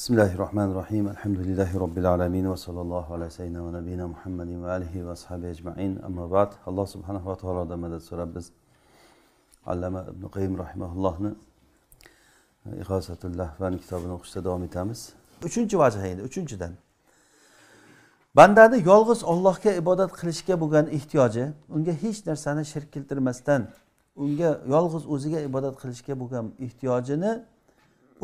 بسم الله الرحمن الرحيم الحمد لله رب العالمين وصلى الله على سيدنا ونبينا محمد وآله وأصحابه أجمعين أما بعد الله سبحانه وتعالى مدد سورة بز علم ابن قيم رحمه الله إغاثة اللهفان kitobini o'qishda davom etamiz uchinchi vajh endi uchinchidan bandani yolg'iz ollohga ibodat qilishga bo'lgan ehtiyoji unga hech narsani shirk keltirmasdan unga yolg'iz o'ziga ibodat qilishga bo'lgan ehtiyojini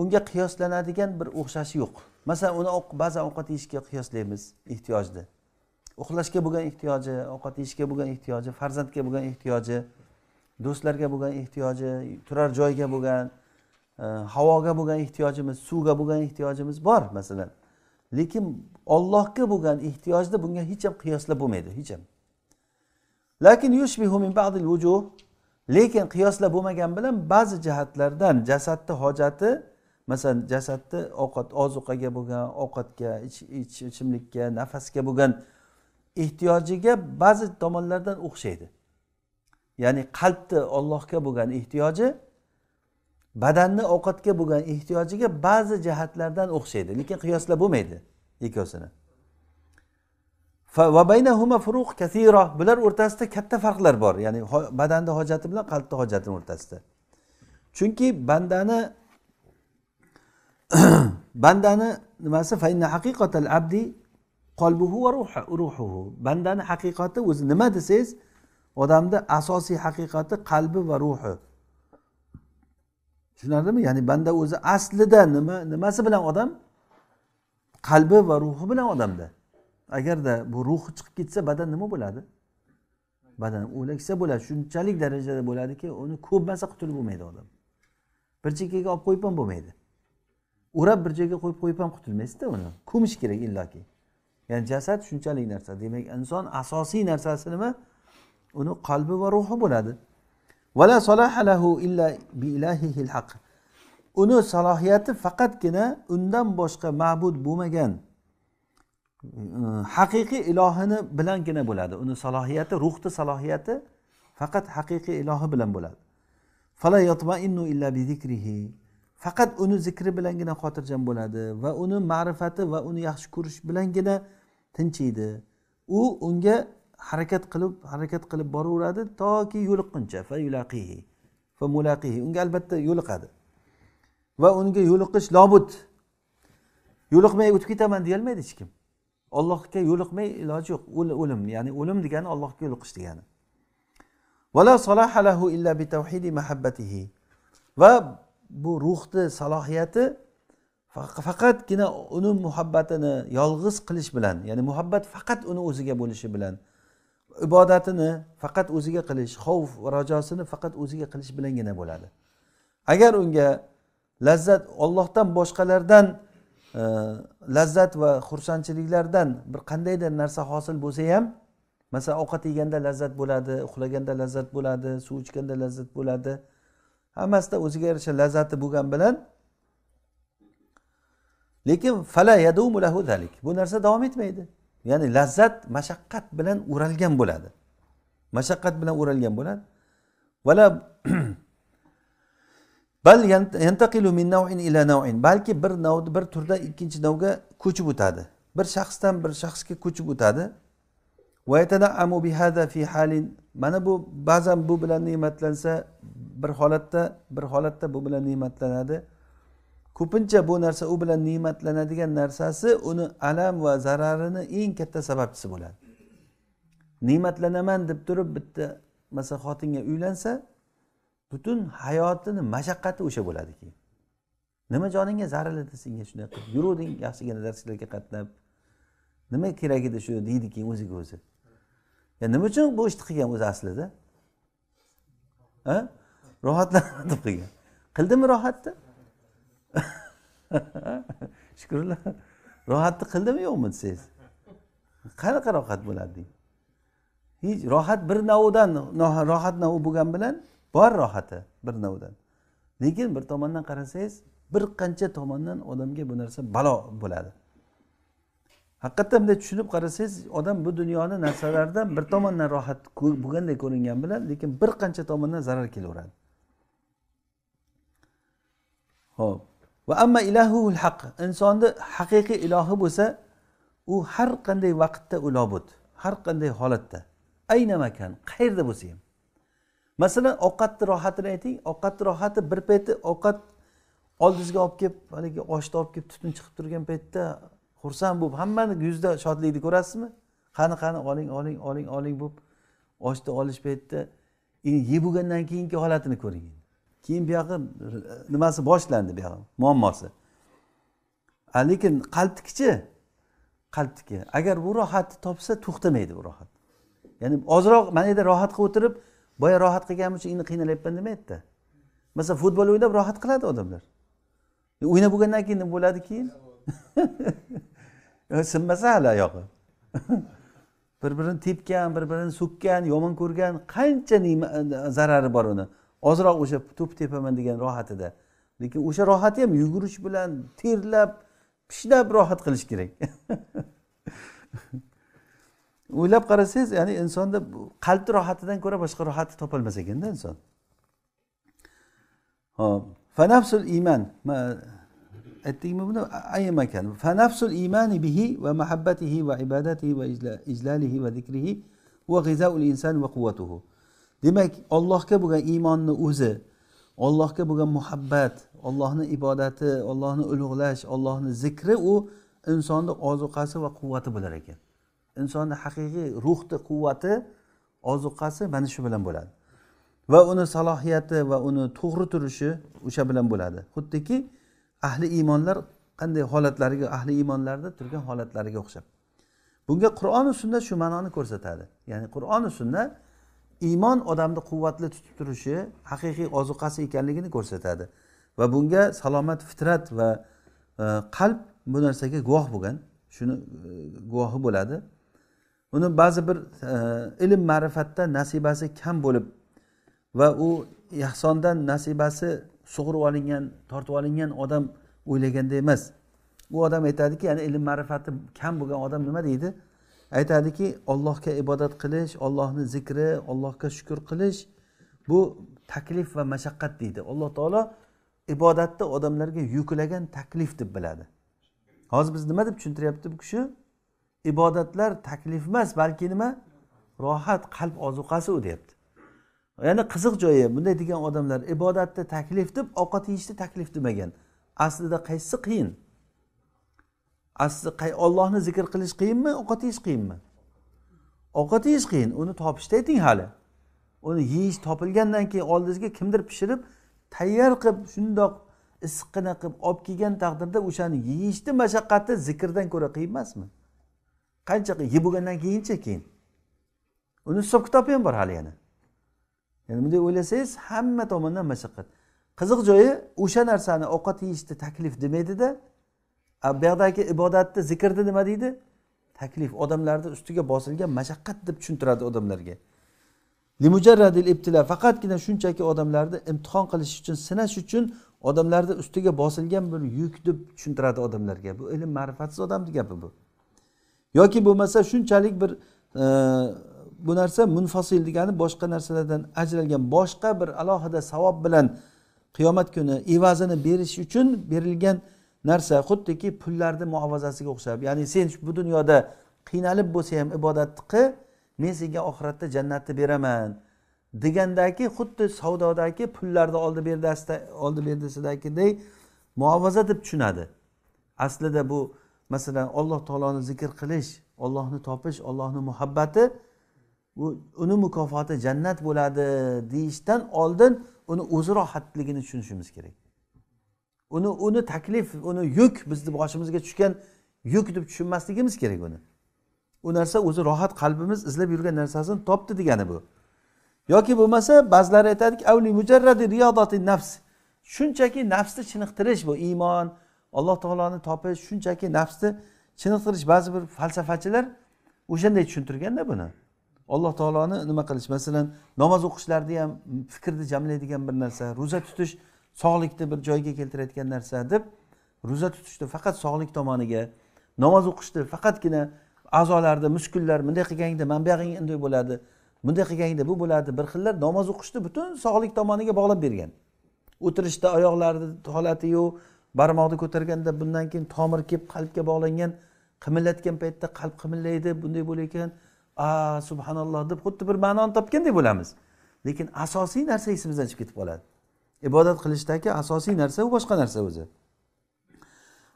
unga qiyoslanadigan bir o'xshashi yo'q masalan uni ba'zan ovqat yeyishga qiyoslaymiz ehtiyojni uxlashga bo'lgan ehtiyoji ovqat yeyishga bo'lgan ehtiyoji farzandga bo'lgan ehtiyoji do'stlarga bo'lgan ehtiyoji turar joyga bo'lgan e, havoga bo'lgan ehtiyojimiz suvga bo'lgan ehtiyojimiz bor masalan lekin ollohga bo'lgan ehtiyojni bunga hech ham qiyoslab bo'lmaydi hech ham lekin yushbihu min lekin qiyoslab bo'lmagan bilan ba'zi jihatlardan jasadni hojati masalan jasadni ovqat ozuqaga bo'lgan ovqatga ichimlikka nafasga bo'lgan ehtiyojiga ba'zi tomonlardan o'xshaydi ya'ni qalbni ollohga bo'lgan ehtiyoji badanni ovqatga bo'lgan ehtiyojiga ba'zi jihatlardan o'xshaydi lekin qiyoslab bo'lmaydi ikkovsini bular o'rtasida katta farqlar bor ya'ni badanni hojati bilan qalbni hojatini o'rtasida chunki bandani bandani nimasi fayna haqiqatal abdi qolbuhu va ruhuhu bandani haqiqati o'zi nima desangiz odamni asosiy haqiqati qalbi va ruhi tushunarlimi ya'ni banda o'zi aslida nima nimasi bilan odam qalbi va ruhi bilan odamda agarda bu ruhi chiqib ketsa badan nima bo'ladi badan o'laksa bo'ladi shunchalik darajada bo'ladiki uni ko'p bo'lmasa qutulib bo'lmaydi odam bir chekkaga olib qo'yib ham bo'lmaydi o'rab bir joyga qo'yib qo'yib ham qutulmaysizda uni ko'mish kerak illoki ya'ni jasad shunchalik narsa demak inson asosiy narsasi nima uni qalbi va ruhi bo'ladi illa bi haq uni salohiyati faqatgina undan boshqa ma'bud bo'lmagan eh, haqiqiy ilohini bilangina bo'ladi uni salohiyati ruhni salohiyati faqat haqiqiy ilohi bilan bo'ladi illa bi zikrihi faqat uni zikri bilangina xotirjam bo'ladi va uni ma'rifati va uni yaxshi ko'rish bilangina tinchiydi u unga harakat qilib harakat qilib boraveradi toki yo'liqquncha unga albatta yo'liqadi va unga yo'liqish lobud yo'liqmay o'tib ketaman deyolmaydi hech kim ollohga yo'liqmay iloji yo'q o'lim ya'ni o'lim degani ollohga yo'liqish degani va bu ruhni salohiyati faqatgina uni muhabbatini yolg'iz qilish bilan ya'ni muhabbat faqat uni o'ziga bo'lishi bilan ibodatini faqat o'ziga qilish xavf va rajosini faqat o'ziga qilish bilangina bo'ladi agar unga lazzat ollohdan boshqalardan e, lazzat va xursandchiliklardan bir qandaydir narsa hosil bo'lsa ham masalan ovqat yeganda lazzat bo'ladi uxlaganda lazzat bo'ladi suv ichganda lazzat bo'ladi hammasida o'ziga yarasha lazzati bo'lgani bilan lekin fala yadumu lahu zalik bu narsa davom etmaydi ya'ni lazzat mashaqqat bilan o'ralgan bo'ladi mashaqqat bilan o'ralgan bo'ladi bal yantaqilu min ila balki bir nav bir turdan ikkinchi navga ko'chib o'tadi bir shaxsdan bir shaxsga ko'chib o'tadi fi mana bu ba'zan bu bilan ne'matlansa bir holatda bir holatda bu bilan ne'matlanadi ko'pincha bu narsa u bilan ne'matlanadigan narsasi uni alam va zararini eng katta sababchisi bo'ladi ne'matlanaman deb turib bitta masalan xotinga uylansa butun hayotini mashaqqati o'sha bo'ladi keyin nima joningga zarar senga shunday qilib yuruvding yaxshigina darslarga qatnab nima kerak edi shu deydi keyin o'ziga o'zi nima uchun bu ishni qilgan o'zi aslida rohatlanib qilgan qildimi rohatni shukurlar rohatni qildimi yo'qmi desangiz qanaqa rohat bo'ladi deng hech rohat bir navidan rohat navi bo'lgani bilan bor rohati bir navidan lekin bir tomondan qarasangiz bir qancha tomondan odamga bu narsa balo bo'ladi haqiqatdan bunday tushunib qarasangiz odam bu dunyoni narsalardan bir tomondan rohat bo'lganday ko'ringan bilan lekin bir qancha tomondan zarar kelaveradi ho'p va amma ilahuhul haq insonni haqiqiy ilohi bo'lsa u har qanday vaqtda u lobud har qanday holatda ayna makan qayerda bo'lsa ham masalan ovqatni rohatini ayting ovqatni rohati bir payti ovqat oldingizga olib kelib haligi oshni olib kelib tutun chiqib turgan paytda xursand bo'lib hammani yuzida shodlikni ko'rasizmi qani qani oling oling oling oling bo'lib ochdi olish paytda yeb bo'lgandan keyingi holatini ko'ring keyin buyog'i nimasi boshlandi buyog'i muammosi lekin qalbnikichi qalbniki agar bu rohatni topsa to'xtamaydi bu rohat ya'ni ozroq mana yerda rohat qilib o'tirib boya rohat qilganim uchun endi qiynalyapman demaydida masalan futbol o'ynab rohat qiladi odamlar o'ynab bo'lgandan keyin nima bo'ladi keyin sinmasa hali oyog'i bir birini tepgan bir birini so'kkan yomon ko'rgan qancha e, zarari bor uni ozroq o'sha to'p tepaman degan rohatida lekin o'sha rohati ham yugurish bilan terlab pishnab rohat qilish kerak o'ylab qarasangiz ya'ni insonda qalbni rohatidan ko'ra boshqa rohatni topolmas ekanda inson hop fanafsul iymon aytdikmi buni ayim ekan fanafsul imani bihi va mahabbatihi va ibodatihi va ijlalihi va zikrihi va g'izaul inson va quvvatuhu demak ollohga bo'lgan iymonni o'zi ollohga bo'lgan muhabbat ollohni ibodati ollohni ulug'lash ollohni zikri u insonni ozuqasi va quvvati bo'lar ekan insonni haqiqiy ruhni quvvati ozuqasi mana shu bilan bo'ladi va uni salohiyati va uni to'g'ri turishi o'sha bilan bo'ladi xuddiki ahli iymonlar qanday holatlariga ahli iymonlarda turgan holatlariga o'xshab bunga qur'oni sunna shu ma'noni ko'rsatadi ya'ni qur'oni sunna iymon odamni quvvatli tutib turishi haqiqiy ozuqasi ekanligini ko'rsatadi va bunga salomat fitrat va e, qalb bu narsaga guvoh bo'lgan shuni e, guvohi bo'ladi uni ba'zi bir e, ilm ma'rifatda nasibasi kam bo'lib va u ehsondan nasibasi sug'urib olingan tortib olingan odam o'ylaganda emas u odam aytadiki ya'ni ilm ma'rifati kam bo'lgan odam nima deydi aytadiki ollohga ibodat qilish ollohni zikri ollohga shukur qilish bu taklif va mashaqqat deydi alloh taolo ibodatni odamlarga yuklagan taklif deb biladi hozir biz nima deb tushuntiryapti bu kishi ibodatlar taklif emas balki nima rohat qalb ozuqasi u deyapti yana qiziq joyi bunday degan odamlar ibodatni taklif deb ovqat yeyishni taklif demagan aslida qaysisi qiyin aslida ollohni zikr qilish qiyinmi ovqat yeyish qiyinmi ovqat yeyish qiyin uni topishni ayting hali uni yeyish topilgandan keyin oldingizga kimdir pishirib tayyor qilib shundoq issiqqina qilib olib kelgan taqdirda o'shani yeyishni mashaqqati zikrdan ko'ra qiyin emasmi qancha yeb bo'lgandan keyinchi keyin uni hisob kitobi ham bor hali yana ya'ni bunday o'ylasangiz hamma tomondan mashaqqat qiziq joyi o'sha narsani ovqat yeyishni taklif demaydida bu yoqdagi ibodatni zikrni nima deydi taklif odamlarni ustiga bosilgan mashaqqat deb tushuntiradi odamlarga limujarradil ibtila faqatgina shunchaki odamlarni imtihon qilish uchun sinash uchun odamlarni ustiga bosilgan bir yuk deb tushuntiradi odamlarga bu ilm ma'rifatsiz odamni gapi bu yoki bo'lmasa shunchalik bir e, bu narsa munfasil degani boshqa narsalardan ajralgan boshqa bir alohida savob bilan qiyomat kuni evazini berish uchun berilgan narsa xuddiki pullarni muovazasiga o'xshab ya'ni sen bu dunyoda qiynalib bo'lsa ham ibodatni qil men senga oxiratda jannatni beraman degandagi xuddi savdodagi pullarni oldi berdasida oldi berdisidagiday muovaza deb tushunadi aslida bu masalan alloh taoloni zikr qilish ollohni topish ollohni muhabbati uni mukofoti jannat bo'ladi deyishdan oldin uni o'zi rohatligini tushunishimiz kerak uni uni taklif uni yuk bizni boshimizga tushgan yuk deb tushunmasligimiz kerak uni u narsa o'zi rohat qalbimiz izlab yurgan narsasini topdi degani bu yoki bo'lmasa ba'zilar aytadiki mujarradi nafs shunchaki nafsni chiniqtirish bu iymon alloh taoloni topish shunchaki nafsni chiniqtirish ba'zi bir falsafachilar o'shanday tushuntirganda buni alloh taoloni nima qilish masalan namoz o'qishlarni ham fikrni jamlaydigan bir narsa ro'za tutish sog'likni bir joyga keltirayotgan narsa deb ro'za tutishni faqat sog'lik tomoniga namoz o'qishni faqatgina a'zolarni muskullar bunday qilganingda mana buyog'ing unday bo'ladi bunday qilganingda bu bo'ladi bir xillar namoz o'qishni butun sog'lik tomoniga bog'lab bergan o'tirishda oyoqlarni holatiyu barmoqni ko'targanda bundan keyin tomir kelib qalbga bog'langan qimillatgan paytda qalb qimillaydi bunday bo'lar ekan a subhanalloh deb xuddi bir ma'noni topgandek bo'lamiz lekin asosiy narsa esimizdan chiqib ketib qoladi ibodat qilishdagi asosiy narsa u boshqa narsa o'zi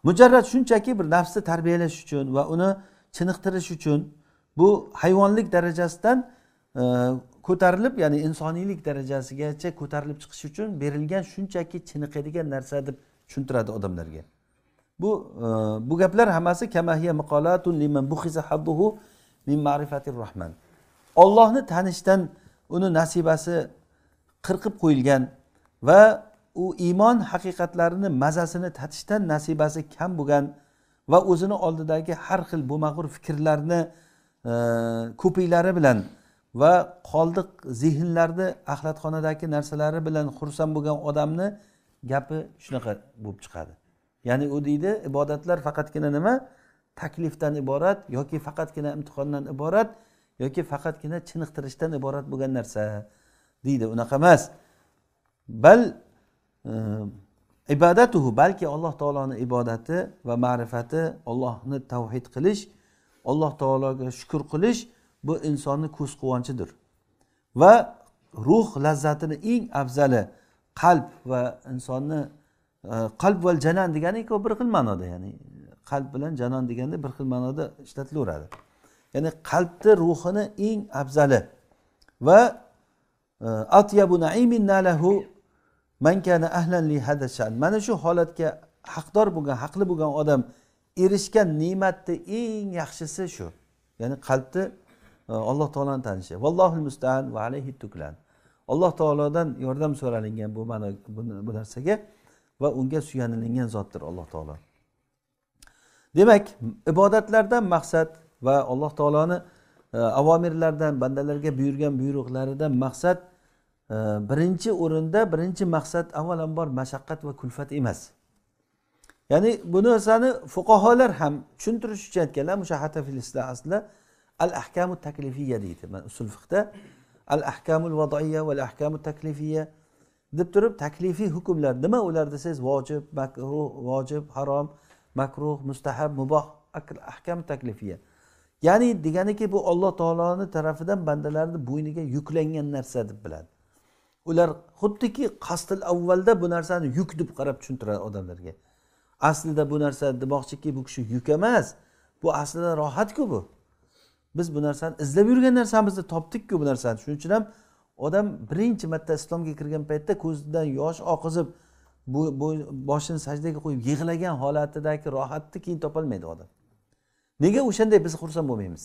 mujarrad shunchaki bir nafsni tarbiyalash uchun va uni chiniqtirish uchun bu hayvonlik darajasidan e, ko'tarilib ya'ni insoniylik darajasigacha ko'tarilib chiqish uchun berilgan shunchaki chiniqadigan narsa deb tushuntiradi odamlarga bu e, bu gaplar hammasi kamahiya maqolatun liman buhiza hadduhu min ma'rifatir rohman ollohni tanishdan uni nasibasi qirqib qo'yilgan va u iymon haqiqatlarini mazasini tatishdan nasibasi kam bo'lgan va o'zini oldidagi har xil bo'lmag'ur fikrlarni e, ko'piklari bilan va qoldiq zehnlarni axlatxonadagi narsalari bilan xursand bo'lgan odamni gapi shunaqa bo'lib chiqadi ya'ni u deydi ibodatlar faqatgina nima taklifdan iborat yoki faqatgina imtihondan iborat yoki faqatgina chiniqtirishdan iborat bo'lgan narsa deydi unaqa emas bal e, ibodatuhu balki alloh taoloni ibodati va ma'rifati ollohni tavhid qilish alloh taologa shukur qilish bu insonni ko'z quvonchidir va ruh lazzatini eng afzali qalb va insonni e, qalb val janan degani bir xil ma'noda ya'ni qalb bilan janon deganda bir xil ma'noda ishlatilaveradi ya'ni qalbni ruhini eng afzali va e, atyabu naimin nalahu mankana ahlan li mana shu holatga haqdor bo'lgan haqli bo'lgan odam erishgan ne'matni eng yaxshisi shu ya'ni qalbni e, alloh taoloni tanishi vallohu mustaan va alayhi tuklan alloh taolodan yordam so'ralingan bu ma'no bu narsaga va unga suyanilingan zotdir alloh taolo demak ibodatlardan maqsad va alloh taoloni e, avomirlardan bandalarga buyurgan buyruqlaridan maqsad e, birinchi o'rinda birinchi maqsad avvalambor mashaqqat va kulfat emas ya'ni bu narsani fuqarolar ham tushuntirish uchun aytganlar mushahata fil aslida al ahkamu taklifiya deydi mana usul fiqda al ahkamul vadoiya va ahkamu taklifiya deb turib taklifiy hukmlar nima ular desangiz vojib makruh vojib harom makruh mustahab muboh ahkam taklifiya ya'ni deganiki bu olloh taoloni tarafidan bandalarni bo'yniga yuklangan narsa deb biladi ular xuddiki qasdil avvalda bu narsani yuk deb qarab tushuntiradi odamlarga aslida bu narsa demoqchiki bu kishi yuk emas bu aslida rohatku bu biz bu narsani izlab yurgan narsamizni topdikku bu narsani shuning uchun ham odam birinchi marta islomga kirgan paytda ko'zidan yosh oqizib bu boshini sajdaga qo'yib yig'lagan holatidagi rohatni keyin topolmaydi odam nega o'shanday biz xursand bo'lmaymiz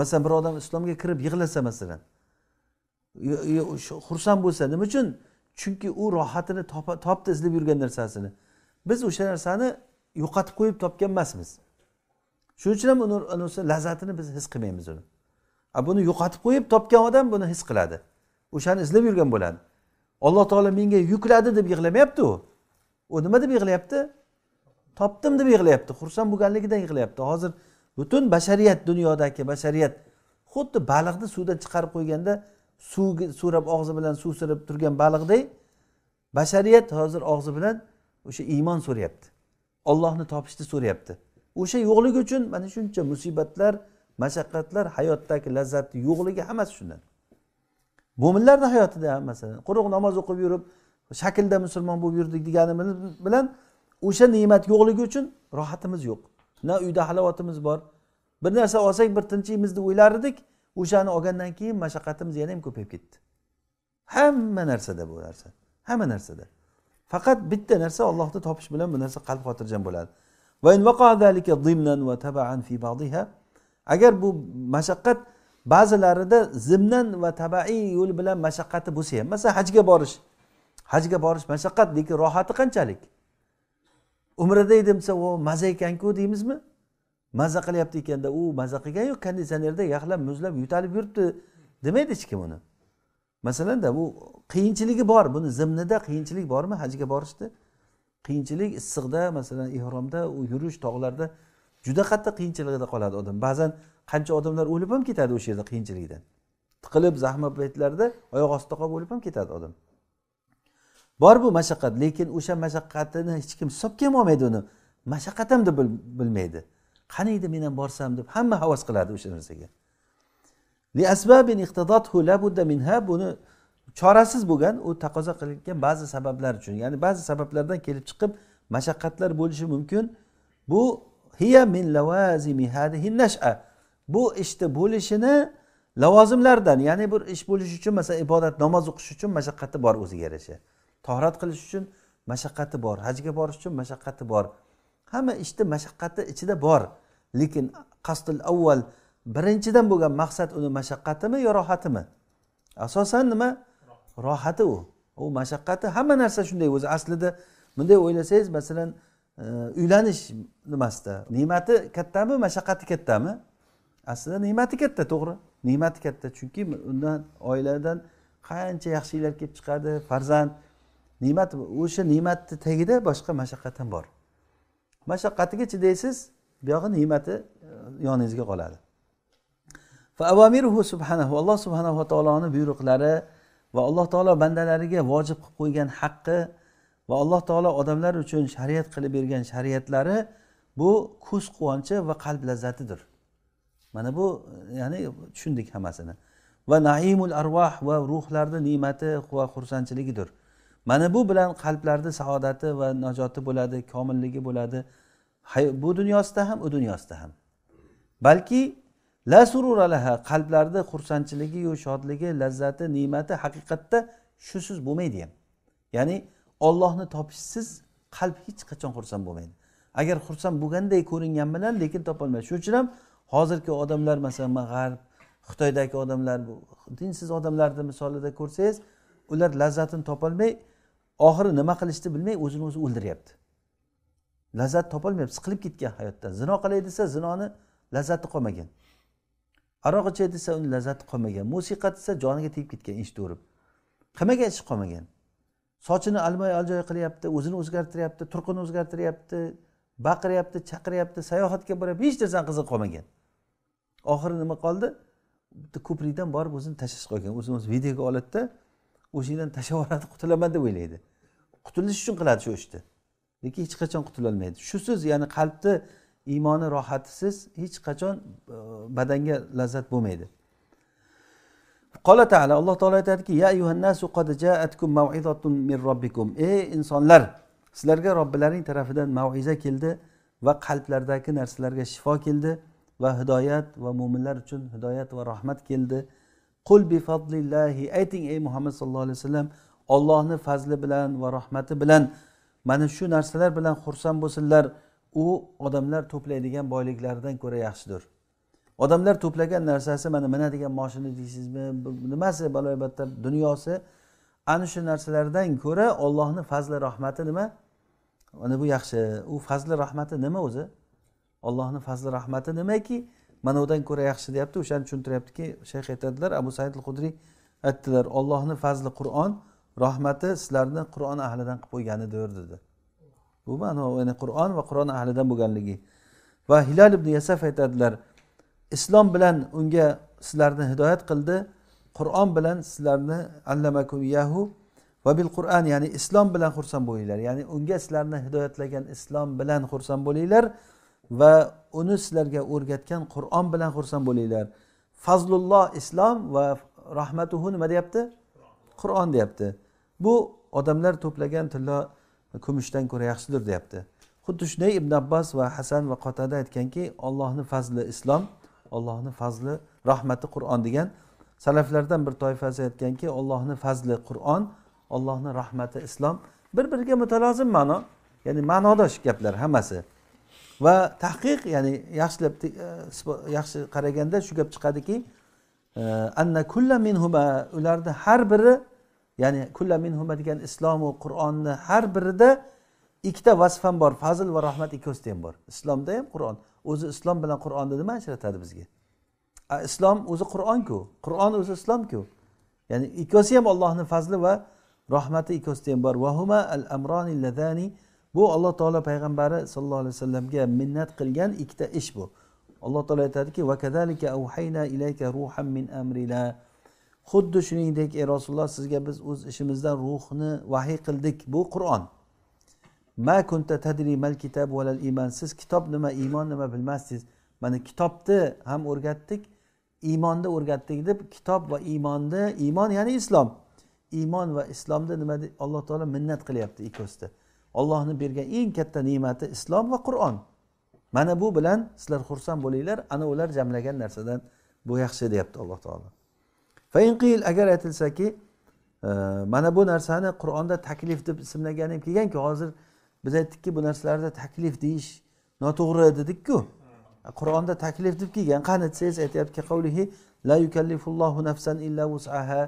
masalan bir odam islomga kirib yig'lasa masalan xursand bo'lsa nima uchun chunki u rohatini topdi izlab yurgan narsasini biz o'sha narsani yo'qotib qo'yib topgan emasmiz shuning uchun ham uni lazzatini biz his qilmaymiz uni buni yo'qotib qo'yib topgan odam buni his qiladi o'shani izlab yurgan bo'ladi alloh taolo menga yukladi deb yig'lamayapti u u nima deb yig'layapti topdim deb yig'layapti xursand bo'lganligidan yig'layapti hozir butun bashariyat dunyodagi bashariyat xuddi baliqni suvdan chiqarib qo'yganda suvga so'rab og'zi bilan suv sirib turgan baliqdek bashariyat hozir og'zi bilan o'sha iymon so'rayapti ollohni topishni so'rayapti o'sha yo'qligi uchun mana shuncha musibatlar mashaqqatlar hayotdagi lazzatni yo'qligi hammasi shundan mo'minlarni hayotida ham masalan quruq namoz o'qib yurib shaklda musulmon bo'lib yurdik deganimiz bilan o'sha ne'mat yo'qligi uchun rohatimiz yo'q na uyda halovatimiz bor bir narsa olsak bir tinchiymiz deb o'ylar edik o'shani olgandan keyin mashaqqatimiz yana ham ko'payib ketdi hamma narsada bu narsa hamma narsada faqat bitta narsa ollohni topish bilan bu narsa qalb xotirjam bo'ladi agar bu mashaqqat ba'zilarida zimnan va tabaiy yo'l bilan mashaqqati bo'lsa ham masalan hajga borish hajga borish mashaqqat lekin rohati qanchalik umrida edim desa o maza ekanku deymizmi maza qilyapti ekanda u maza qilgan yo'q konditsionerda yaxlab muzlab yutalib yuribdi demaydi hech kim uni masalanda bu qiyinchiligi bor buni zimnida qiyinchilik bormi hajga borishni qiyinchilik issiqda masalan ehromda u yurish tog'larda juda qattiq qiyinchiligida qoladi odam ba'zan qancha odamlar o'lib ham ketadi o'sha yerda qiyinchilikdan tiqilib zahmat paytlarida oyoq ostida qolib o'lib ham ketadi odam bor bu mashaqqat lekin o'sha mashaqqatini hech kim hisobga ham olmaydi uni mashaqqat ham deb bilmaydi qaniydi men ham borsam deb hamma havas qiladi o'sha narsaga buni chorasiz bo'lgan u taqozo qilayotgan ba'zi sabablar uchun ya'ni ba'zi sabablardan kelib chiqib mashaqqatlar bo'lishi mumkin bu hiya min lavazimi nasha bu ishni işte, bo'lishini lavozimlardan ya'ni bir ish bo'lishi uchun masalan ibodat namoz o'qish uchun mashaqqati bor o'ziga yarasha tohrat qilish uchun mashaqqati bor hajga borish uchun mashaqqati bor hamma ishni işte, mashaqqati ichida bor lekin qasdil avval birinchidan bo'lgan maqsad uni mashaqqatimi yo rohatimi asosan nima rohati u u mashaqqati hamma narsa shunday o'zi aslida bunday o'ylasangiz masalan e, uylanish nimasida ne'mati kattami mashaqqati kattami aslida ne'mati katta to'g'ri ne'mati katta chunki undan oiladan qancha yaxshiliklar kelib chiqadi farzand ne'mat o'sha ne'matni tagida boshqa mashaqqat ham bor mashaqqatiga chidaysiz buyog'i ne'mati e, yoningizga qoladi avamiruhu subhanahu alloh subhanava taoloni buyruqlari va alloh taolo bandalariga vojib qilib qo'ygan haqqi va alloh taolo odamlar uchun shariat qilib bergan shariatlari bu ko'z quvonchi va qalb lazzatidir mana bu ya'ni tushundik hammasini va naimul arvoh va ruhlarni ne'mati va xursandchiligidir mana bu bilan qalblarni saodati va najoti bo'ladi komilligi bo'ladi bu dunyosida ham u dunyosida ham balki la sururalaha qalblarni xursandchiligiyu shodligi lazzati ne'mati haqiqatda shusiz bo'lmaydi ham ya'ni ollohni topishsiz qalb hech qachon xursand bo'lmaydi agar xursand bo'lganday ko'ringan bilan lekin topolmaydi shuning uchun ham hozirgi odamlar masalan g'arb xitoydagi odamlar bu dinsiz odamlarni misolida ko'rsangiz ular lazzatini topolmay oxiri nima qilishni bilmay o'zini o'zi o'ldiryapti lazzat topolmayapti siqilib ketgan hayotdan zino qilay desa zinoni lazzati qolmagan aroq ichay desa uni lazzati qolmagan musiqa desa joniga tegib ketgan eshitaverib qilmagan ishi qolmagan sochini almay aljoy qilyapti o'zini o'zgartiryapti turqini o'zgartiryapti baqiryapti chaqiryapti sayohatga boryapti hech narsani qiziqi qolmagan oxiri nima qoldi bitta ko'prikdan borib o'zini tashlash qolgan o'zini o'zi videoga oladida yerdan tashlab yuboradi qutulaman deb o'ylaydi qutulish uchun qiladi shu ishni lekin hech qachon qutulolmaydi shusiz ya'ni qalbni iymoni rohatisiz hech qachon e, badanga lazzat bo'lmaydi qola taala alloh taolo aytadiki ya ayyuhannasu qad jaatkum mavizatun min robbikum ey insonlar sizlarga robbilaring tarafidan maviza keldi va qalblardagi narsalarga shifo keldi va hidoyat va mo'minlar uchun hidoyat va rahmat keldi qul bi fadlillahi ayting ey muhammad sallallohu alayhi vasallam ollohni fazli bilan va rahmati bilan mana shu narsalar bilan xursand bo'lsinlar u odamlar to'playdigan boyliklaridan ko'ra yaxshidir odamlar to'plagan narsasi mana minadigan moshina deysizmi nimasi balo albatta dunyosi ana shu narsalardan ko'ra ollohni fazli rahmati nima mana bu yaxshi u fazli rahmati nima o'zi allohni fazli rahmati nimaki udan ko'ra yaxshi deyapti o'shani tushuntiryaptiki shayx aytadilar abu said hudriy aytdilar ollohni fazli qur'on rahmati sizlarni qur'on ahlidan qilib qo'yganidir dedi bu ya'ni qur'on va qur'on ahlidan bo'lganligi va hilal ibn yasaf aytadilar islom bilan unga sizlarni hidoyat qildi qur'on bilan sizlarni allamakum yahu va bil qur'an ya'ni islom bilan xursand bo'linglar ya'ni unga sizlarni hidoyatlagan islom bilan xursand bo'linglar va uni sizlarga o'rgatgan qur'on bilan xursand bo'linglar fazlulloh islom va rahmatuhu nima deyapti qur'on deyapti bu odamlar to'plagan tillo kumushdan ko'ra yaxshidir deyapti xuddi shunday ibn abbos va hasan va qotada aytganki ollohni fazli islom ollohni fazli rahmati qur'on degan salaflardan bir toifasi aytganki ollohni fazli qur'on ollohni rahmati islom bir biriga mutalozim ma'no ya'ni ma'nodosh gaplar hammasi va tahqiq ya'ni yaxshilab e, yaxshi qaraganda shu gap chiqadiki e, anna kulla minhuma ularni har biri ya'ni kulla minhuma degan islomu qur'onni har birida ikkita vasf ham bor fazl va rahmat ikkovsida ham bor islomda ham qur'on o'zi islom bilan qur'onni nima ajratadi bizga islom o'zi qur'onku qur'on o'zi islomku ya'ni ikkovsi ham allohni fazli va rahmati ikkovsida ham bor vahuma al amroni ladani bu alloh taolo payg'ambari sallallohu alayhi vasallamga minnat qilgan ikkita ish bu alloh taolo aytadiki xuddi shuningdek ey rasululloh sizga biz o'z ishimizdan ruhni vahiy qildik bu qur'on ma kunta tadri mal kitab valal iymon siz kitob nima iymon nima bilmasdingiz mana kitobni ham o'rgatdik iymonni o'rgatdik deb kitob va iymonni iymon ya'ni islom iymon va islomni nima alloh taolo minnat qilyapti ikkosida ollohni bergan eng katta ne'mati islom va qur'on mana bu bilan sizlar xursand bo'linglar ana ular jamlagan narsadan bu yaxshi deyapti alloh taolo fainqil agar aytilsaki e, mana bu narsani qur'onda taklif deb ismlagan ham kelganku hozir biz aytdikki bu narsalarni taklif deyish noto'g'ri dedikku qur'onda taklif deb kelgan qani desangiz aytyaptiki qavlihi la yukallifullohu nafsan illa vus'aha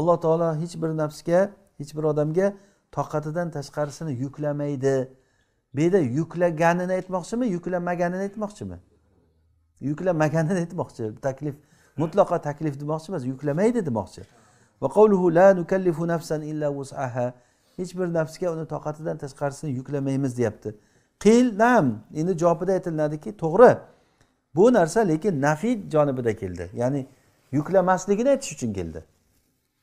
alloh taolo hech bir nafsga hech bir odamga toqatidan tashqarisini yuklamaydi bu yerda yuklaganini aytmoqchimi yuklamaganini aytmoqchimi yuklamaganini aytmoqchi taklif mutlaqo taklif demoqchi emas yuklamaydi demoqchi va la nukallifu nafsan illa hech bir nafsga uni toqatidan tashqarisini yuklamaymiz deyapti qil nam endi javobida aytiladiki to'g'ri bu narsa lekin nafiy jonibida keldi ya'ni yuklamasligini aytish uchun keldi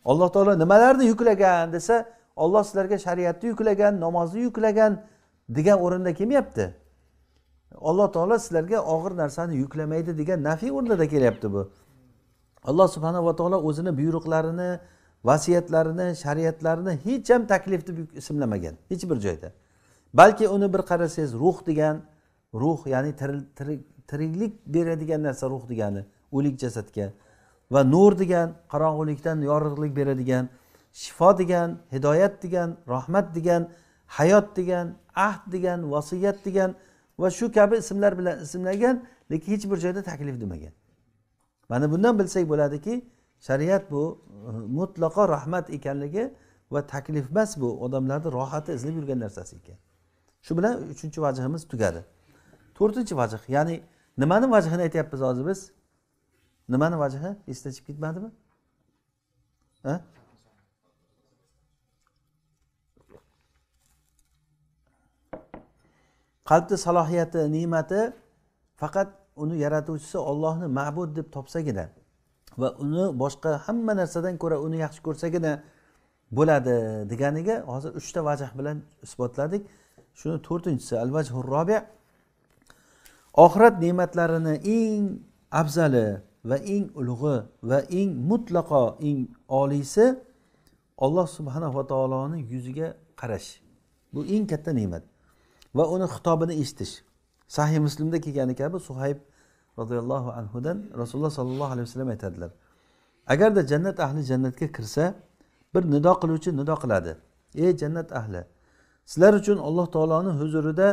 alloh taolo nimalarni yuklagan desa olloh sizlarga shariatni yuklagan namozni yuklagan degan o'rinda kelmayapti alloh taolo sizlarga og'ir narsani yuklamaydi degan nafiy o'rnida kelyapti bu alloh subhanava taolo o'zini buyruqlarini vasiyatlarini shariatlarini hech ham taklif deb ismlamagan hech bir joyda balki uni bir qarasangiz ruh degan ruh ya'ni tiriklik beradigan narsa ruh degani o'lik jasadga va nur degan qorong'ulikdan yorug'lik beradigan shifo degan hidoyat degan rahmat degan hayot degan ahd degan vasiyat degan va shu kabi ismlar bilan ismlagan lekin hech bir joyda taklif demagan mana bundan bilsak bo'ladiki shariat bu eh, mutlaqo rahmat ekanligi va taklif emas bu odamlarni rohati izlab yurgan narsasi ekan shu bilan uchinchi vajhimiz tugadi to'rtinchi vajh ya'ni nimani vajhini aytyapmiz hozir biz nimani vajhi esdan chiqib ketmadimi qalbni salohiyati ne'mati faqat uni yaratuvchisi ollohni ma'bud deb topsagina va uni boshqa hamma narsadan ko'ra uni yaxshi ko'rsagina bo'ladi deganiga hozir uchta vajah bilan isbotladik shuni to'rtinchisi al vajhu robi oxirat ne'matlarini eng afzali va eng ulug'i va eng mutlaqo eng oliysi olloh subhanava taoloni yuziga qarash bu eng katta ne'mat va uni xitobini eshitish sahih muslimda kelgani kabi suhayb roziyallohu anhudan rasululloh sollallohu alayhi vasallam aytadilar agarda jannat ahli jannatga kirsa bir nido qiluvchi nido qiladi ey jannat ahli sizlar uchun alloh taoloni huzurida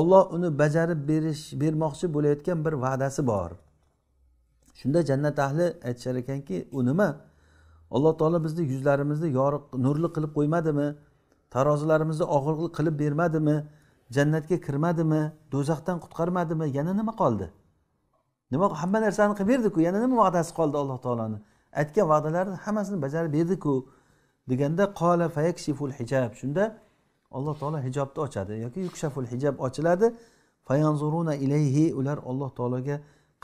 olloh uni bajarib berish bermoqchi bo'layotgan bir va'dasi bor shunda jannat ahli aytishar ekanki u nima alloh taolo bizni yuzlarimizni yoriq nurli qilib qo'ymadimi tarozilarimizni og'irli qilib bermadimi jannatga kirmadimi do'zaxdan qutqarmadimi yana nima qoldi nima hamma narsani qilib berdiku yana nima va'dasi qoldi alloh taoloni aytgan va'dalarini hammasini bajarib berdiku deganda qola fayakshiful hijab shunda alloh taolo hijobni ochadi yoki yukshaful hijab ochiladi fayanzuruna ilayhi ular alloh taologa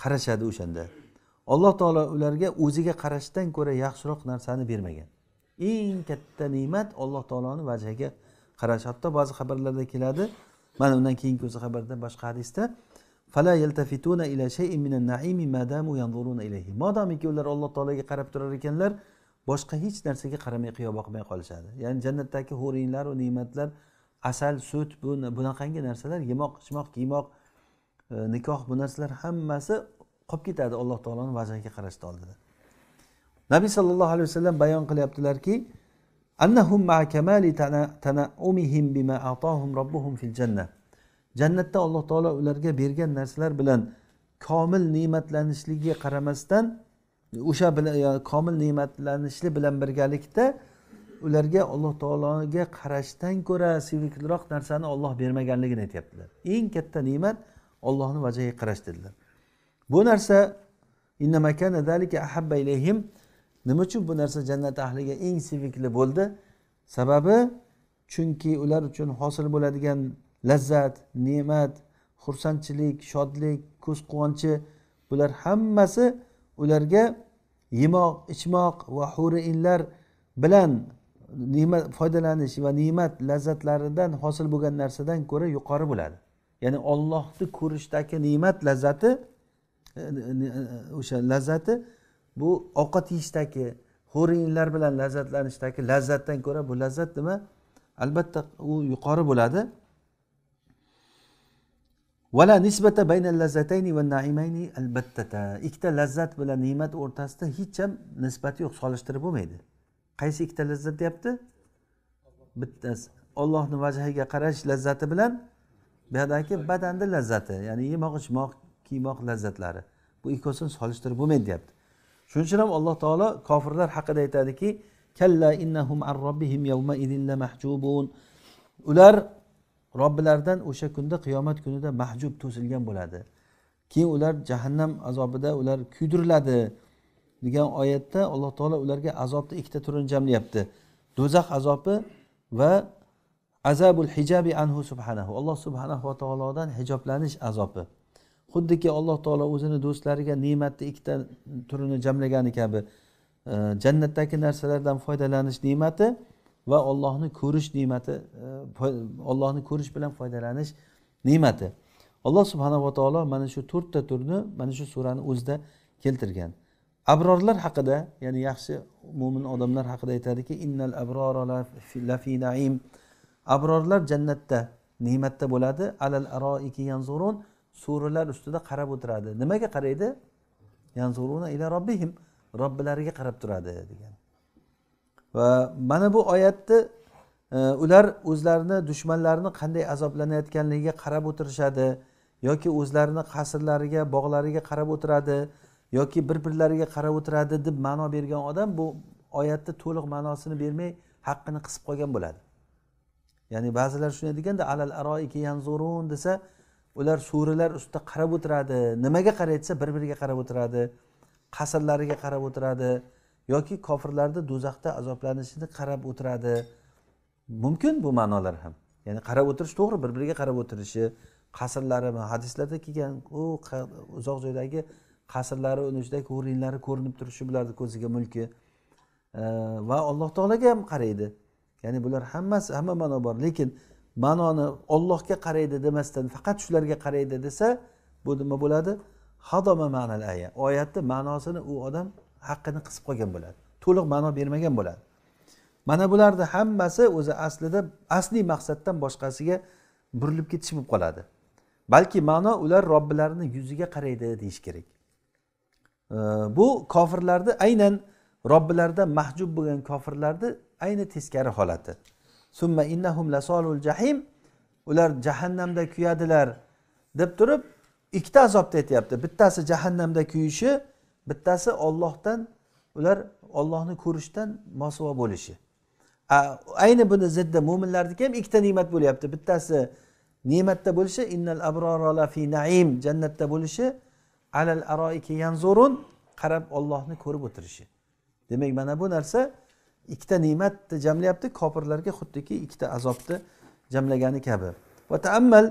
qarashadi o'shanda alloh taolo ularga o'ziga qarashdan ko'ra yaxshiroq narsani bermagan eng katta ne'mat alloh taoloni vajhiga qarash hatto ba'zi xabarlarda keladi mana undan keyingi o'zi xabarda boshqa hadisda fala yaltafituna ila minan naimi madamu yanzuruna ilayhi modomiki ular alloh taologa qarab turar ekanlar boshqa hech narsaga qaramay qiyo boqmay qolishadi ya'ni jannatdagi huriylar u ne'matlar asal sut bu bunaqangi narsalar yemoq ichmoq kiymoq e, nikoh bu narsalar hammasi qolib ketadi alloh taoloni vazniga qarashni oldida nabiy sallallohu alayhi vasallam bayon qilyaptilarki annahum ma kamali tana'umihim bima atahum robbuhum fil jannah jannatda alloh taolo ularga bergan narsalar bilan komil ne'matlanishligiga qaramasdan o'sha komil ne'matlanishli bilan birgalikda ularga alloh taologa qarashdan ko'ra sevikliroq narsani olloh bermaganligini aytyaptilar eng katta ne'mat ollohni vajahiga qarash dedilar bu narsa nima uchun bu narsa jannat ahliga eng sevikli bo'ldi sababi chunki ular uchun hosil bo'ladigan lazzat ne'mat xursandchilik shodlik ko'z quvonchi bular hammasi ularga yemoq ichmoq va huriinlar bilan ne'mat foydalanish va ne'mat lazzatlaridan hosil bo'lgan narsadan ko'ra yuqori bo'ladi ya'ni ollohni ko'rishdagi ne'mat lazzati e, e, e, o'sha lazzati bu ovqat yeyishdagi xo'ringlar bilan lazzatlanishdagi lazzatdan ko'ra bu lazzat nima albatta u yuqori bo'ladi nisbata baynal lazzatayni ikkita lazzat bilan ne'mat o'rtasida hech ham nisbati yo'q solishtirib bo'lmaydi qaysi ikkita lazzat deyapti bittasi ollohni vajhiga qarash lazzati bilan yoqdagi badanni lazzati ya'ni yemoq ichmoq kiymoq lazzatlari bu ikkosini solishtirib bo'lmaydi deyapti shuning uchun ham alloh taolo kofirlar haqida aytadiki kalla innahum an robbihim yawma idinla mahjubun ular robbilaridan o'sha kunda qiyomat kunida mahjub to'silgan bo'ladi keyin ular jahannam azobida ular kuydiriladi degan oyatda alloh taolo ularga azobni ikkita turini jamlayapti do'zax azobi va azabul hijabi anhu subhanahu alloh subhanahu va taolodan hijoblanish azobi xuddiki alloh taolo o'zini do'stlariga ne'matni ikkita turini jamlagani kabi e, jannatdagi narsalardan foydalanish ne'mati va ollohni ko'rish ne'mati e, ollohni ko'rish bilan foydalanish ne'mati alloh subhanava taolo mana shu to'rtta turni mana shu surani o'zida keltirgan abrorlar haqida ya'ni yaxshi mo'min odamlar haqida aytadiki innal abrora lafi naim abrorlar jannatda ne'matda bo'ladi alal aroiki yanzurun so'rilar ustida qarab o'tiradi nimaga qaraydi ila robbihim robbilariga qarab turadi degan va mana bu oyatni e, ular o'zlarini dushmanlarini qanday azoblanayotganligiga qarab o'tirishadi yoki o'zlarini qasrlariga bog'lariga qarab o'tiradi yoki bir birlariga qarab o'tiradi deb ma'no bergan odam bu oyatni to'liq ma'nosini bermay haqqini qisib qolgan bo'ladi ya'ni ba'zilar shunday deganda alal aroiki yanzurun desa ular so'rilar ustida qarab o'tiradi nimaga qaraydisa bir biriga qarab o'tiradi qasrlariga qarab o'tiradi yoki kofirlarni do'zaxda azoblanishini qarab o'tiradi mumkin bu ma'nolar ham ya'ni qarab o'tirish to'g'ri bir biriga qarab o'tirishi qasrlari hadislarda kelgan u uzoq joydagi qasrlari uni ichidagi o'rinlari ko'rinib turishi bularni ko'ziga mulki va alloh taologa ham qaraydi ya'ni bular hammasi hamma ma'no bor lekin ma'noni ollohga qaraydi demasdan faqat shularga qaraydi desa bu nima bo'ladi hadoma ma'nal aya oyatni ma'nosini u odam haqqini qisib qolgan bo'ladi to'liq ma'no bermagan bo'ladi mana bularni hammasi o'zi aslida asliy maqsaddan boshqasiga burilib ketish bo'lib qoladi balki ma'no ular robbilarini yuziga qaraydi deyish kerak e, bu kofirlarni aynan robbilaridan mahjub bo'lgan kofirlarni ayni teskari holati summa innahum lasolul jahim ular jahannamda kuyadilar deb turib ikkita azobni aytyapti bittasi jahannamda kuyishi bittasi ollohdan ular ollohni ko'rishdan mosuvo bo'lishi ayni buni ziddi mo'minlarniki ham ikkita ne'mat bo'lyapti bittasi ne'matda bo'lishi innal abrora fi naim jannatda bo'lishi alal aroiki yanzurun qarab ollohni ko'rib o'tirishi demak mana bu narsa ikkita ne'matni jamlayapti kofirlarga xuddiki ikkita azobni jamlagani kabi va taammal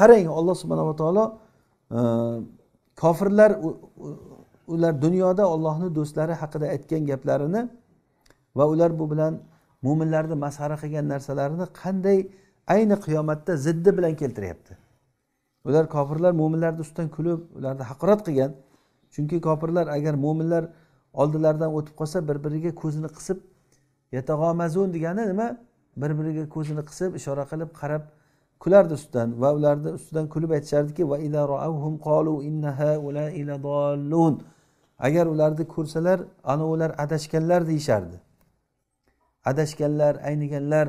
qarang alloh subhanava taolo e, kofirlar ular dunyoda ollohni do'stlari haqida aytgan gaplarini va ular bu bilan mo'minlarni masxara qilgan narsalarini qanday ayni qiyomatda ziddi bilan keltiryapti ular kofirlar mo'minlarni ustidan kulib ularni haqorat qilgan chunki kofirlar agar mo'minlar oldilaridan o'tib qolsa bir biriga ko'zini qisib yatag'omazun degani nima bir biriga ko'zini qisib ishora qilib qarab kulardi ustidan va ularni ustidan kulib aytishardiki agar ularni ko'rsalar ana ular adashganlar deyishardi adashganlar ayniganlar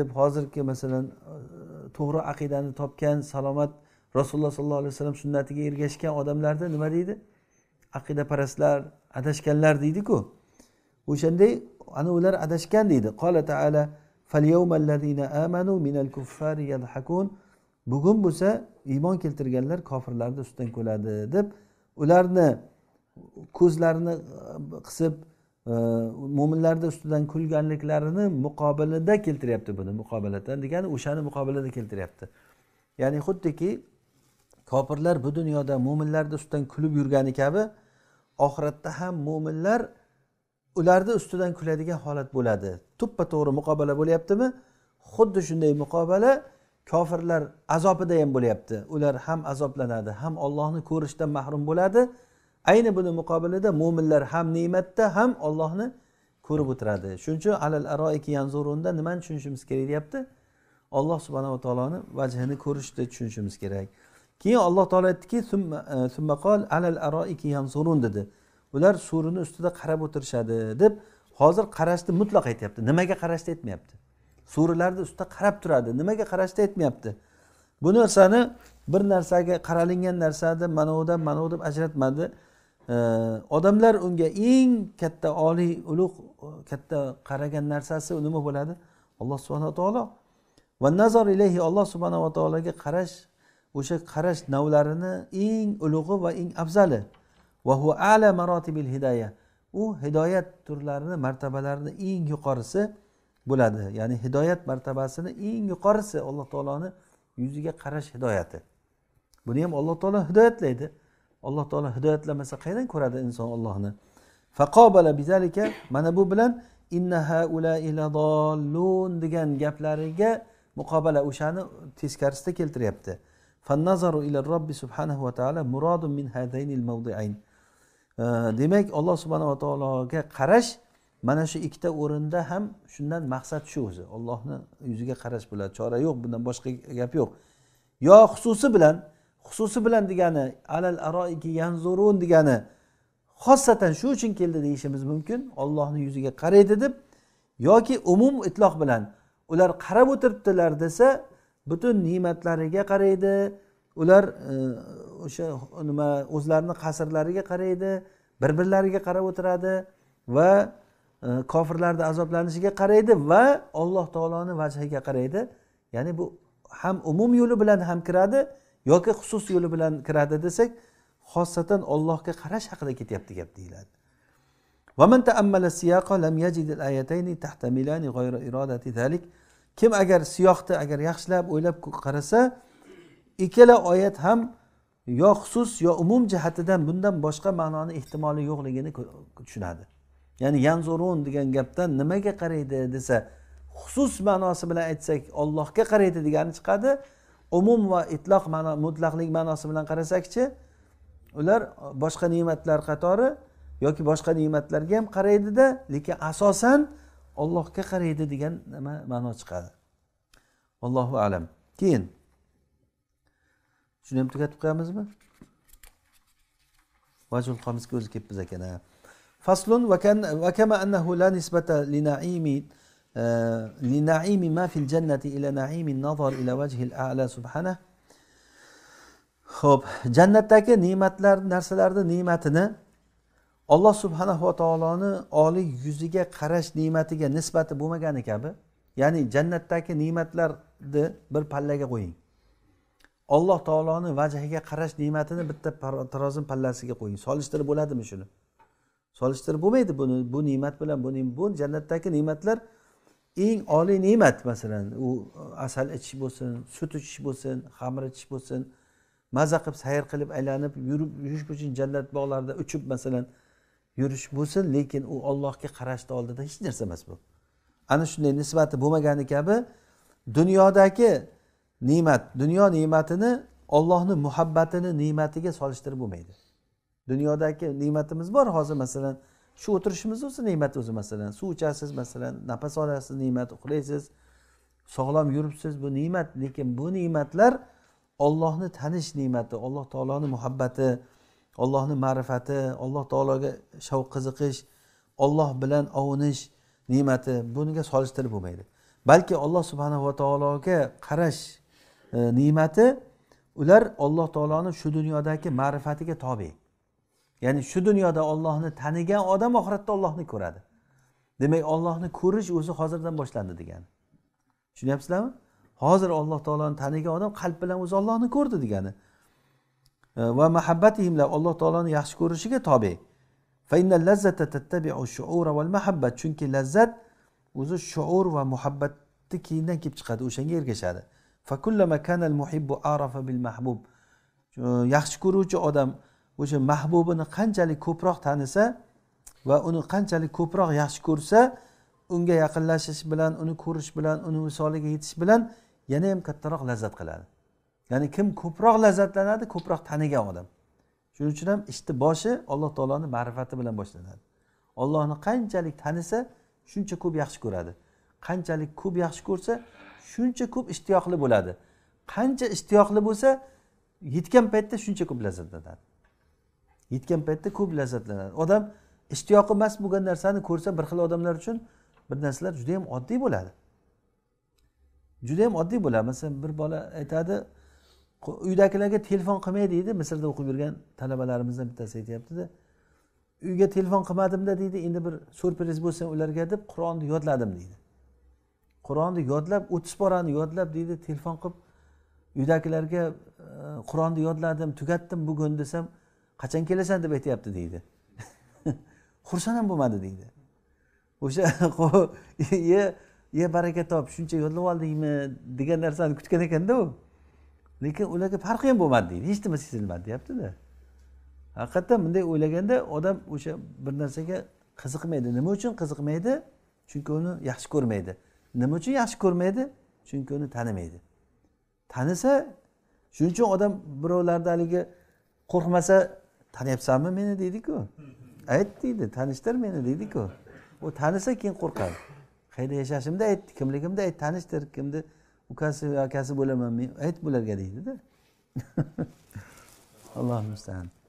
deb hozirgi masalan to'g'ri aqidani topgan salomat rasululloh sollallohu alayhi vasallam sunnatiga ergashgan odamlarni nima deydi aqidaparastlar adashganlar deydiku o'shanday ana ular adashgan deydi qola taala bugun bo'lsa iymon keltirganlar kofirlarni ustidan kuladi deb ularni ko'zlarini e, qisib e, mo'minlarni ustidan kulganliklarini muqobilida keltiryapti buni muqobilatan degani o'shani muqobilida keltiryapti ya'ni xuddiki kofirlar bu dunyoda mo'minlarni ustidan kulib yurgani kabi oxiratda ham mo'minlar ularni ustidan kuladigan holat bo'ladi to'ppa to'g'ri muqobala bo'lyaptimi xuddi shunday muqobala kofirlar azobida ham bo'lyapti ular ham azoblanadi ham ollohni ko'rishdan mahrum bo'ladi ayni buni muqobilida mo'minlar ham ne'matda ham ollohni ko'rib o'tiradi shuning uchun alal aroiki yanzurunda nimani tushunishimiz kerak deyapti alloh subhanava taoloni vajhini ko'rishni tushunishimiz kerak keyin alloh taolo aytdiki e, alal aroiki yanzurun dedi ular so'rini ustida qarab o'tirishadi deb hozir qarashni mutlaq aytyapti nimaga qarashni aytmayapti so'rilarni ustida qarab turadi nimaga qarashni aytmayapti bu narsani bir narsaga qaralingan narsani mana u deb ajratmadi odamlar unga eng katta oliy ulug' katta qaragan narsasi nima bo'ladi alloh subhanava taolo va nazor ilayhi alloh subhanava taologa qarash o'sha qarash navlarini eng ulug'i va eng afzali hidoya u hidoyat turlarini martabalarini eng yuqorisi bo'ladi ya'ni hidoyat martabasini eng yuqorisi alloh taoloni yuziga qarash hidoyati buni ham alloh taolo hidoyatlaydi alloh taolo hidoyatlamasa qayerdan ko'radi inson ollohni mana bu bilan degan gaplariga muqobala o'shani teskarisida keltiryapti demak alloh subhanava taologa qarash mana shu ikkita o'rinda ham shundan maqsad shu o'zi ollohni yuziga qarash bo'ladi chora yo'q bundan boshqa gap yo'q yo xususi bilan xususi bilan degani alal aroiki yanzurun degani xossatan shu uchun keldi deyishimiz mumkin ollohni yuziga qaraydi deb yoki umum itloq bilan ular qarab o'tiribdilar desa butun ne'matlariga qaraydi ular e, o'sha nima o'zlarini qasrlariga qaraydi bir birlariga qarab o'tiradi va e, kofirlarni azoblanishiga qaraydi va alloh taoloni vajhiga qaraydi ya'ni bu ham umum yo'li bilan ham kiradi yoki xusus yo'li bilan kiradi desak xossatan ollohga qarash haqida ketyapti gap deyiladi kim agar siyohni agar yaxshilab o'ylab qarasa ikkala oyat ham yo xusus yo umum jihatidan bundan boshqa ma'noni ehtimoli yo'qligini tushunadi ya'ni yanzurun degan gapdan nimaga qaraydi desa xusus ma'nosi bilan aytsak ollohga qaraydi degani chiqadi umum va itloq ma'no mutlaqlik ma'nosi bilan qarasakchi ular boshqa ne'matlar qatori yoki boshqa ne'matlarga ham qaraydida lekin asosan ollohga qaraydi degan nima ma'no chiqadi allohu alam keyin shuni ham tugatib qo'yamizmi vajul xomisga o'zi kelibmiz ekan faslun vakama annahu la nisbata li naimi e, li naimi ma fil jannati ila naimi nazar ila vajhil a'la subhanah ho'p jannatdagi ne'matlar narsalarni ne'matini olloh va taoloni oliy yuziga qarash ne'matiga nisbati bo'lmagani kabi ya'ni jannatdagi ne'matlarni bir pallaga qo'ying alloh taoloni vajhiga qarash ne'matini bitta tarozim pallasiga qo'ying solishtirib bo'ladimi shuni solishtirib bo'lmaydi buni bu ne'mat bilan bu bu jannatdagi ne'matlar eng oliy ne'mat masalan u asal ichish bo'lsin sut ichish bo'lsin xamir ichish bo'lsin maza qilib sayr qilib aylanib yurib yurish uchun jannat bog'larida uchib masalan yurish bo'lsin lekin u ollohga qarashni oldida hech narsa emas bu ana shunday nisbati bo'lmagani kabi dunyodagi ne'mat dunyo ne'matini ollohni muhabbatini ne'matiga solishtirib bo'lmaydi dunyodagi ne'matimiz bor hozir masalan shu o'tirishimiz o'zi ne'mat o'zi masalan suv ichasiz masalan nafas olasiz ne'mat uxlaysiz sog'lom yuribsiz bu ne'mat lekin bu ne'matlar ollohni tanish ne'mati alloh taoloni muhabbati ollohni ma'rifati alloh taologa shavq qiziqish olloh bilan ovunish ne'mati bunga solishtirib bo'lmaydi balki alloh subhanava taologa qarash E, ne'mati ular olloh taoloni shu dunyodagi ma'rifatiga tobe ya'ni shu dunyoda ollohni tanigan odam oxiratda ollohni ko'radi demak ollohni ko'rish o'zi hozirdan boshlandi degani tushunyapsizlarmi hozir alloh taoloni tanigan odam qalb bilan o'zi ollohni ko'rdi degani e, va mahabbatihimlar alloh taoloni yaxshi ko'rishiga tobe chunki lazzat o'zi shuur va muhabbatni keyindan kelib chiqadi o'shanga ergashadi yaxshi ko'ruvchi odam o'sha mahbubini qanchalik ko'proq tanisa va uni qanchalik ko'proq yaxshi ko'rsa unga yaqinlashish bilan uni ko'rish bilan uni visoliga yetish bilan yana ham kattaroq lazzat qiladi ya'ni kim ko'proq lazzatlanadi ko'proq tanigan odam shuning uchun ham ishni işte boshi alloh taoloni ma'rifati bilan boshlanadi ollohni qanchalik tanisa shuncha ko'p yaxshi ko'radi qanchalik ko'p yaxshi ko'rsa shuncha ko'p ishtiyoqli bo'ladi qancha ishtiyoqli bo'lsa yetgan paytda shuncha ko'p lazzatlanadi yetgan paytda ko'p lazzatlanadi odam ishtiyoqi mast bo'lgan narsani ko'rsa bir xil odamlar uchun bir narsalar juda yam oddiy bo'ladi juda yam oddiy bo'ladi masalan bir bola aytadi uydagilarga telefon qilmay deydi misrda o'qib yurgan talabalarimizdan bittasi aytyaptida uyga telefon qilmadimda deydi endi bir syurpriz bo'lsin ularga deb qur'onni yodladim deydi qur'onni yodlab o'ttiz porani yodlab deydi telefon qilib uydagilarga e, qur'onni yodladim tugatdim bugun desam qachon kelasan deb aytyapti deydi xursand ham bo'lmadi deydi o'sha ye ye baraka top shuncha yodlab oldingmi degan narsani kutgan ekanda u lekin ularga farqi ham bo'lmadi deydi hech nima sezilmadi deyaptida haqiqatdan bunday o'ylaganda odam o'sha bir narsaga qiziqmaydi nima uchun qiziqmaydi chunki uni yaxshi ko'rmaydi nima uchun yaxshi ko'rmaydi chunki uni tanimaydi tanisa shuning uchun odam birovlarni haligi qo'rqmasa taniyapsanmi meni deydiku ayt deydi tanishtir meni deydiku u tanisa keyin qo'rqadi qayerda yashashimni ayt kimligimni ayt tanishtir kimni ukasi akasi bo'laman men ayt bularga deydida allohi mustaan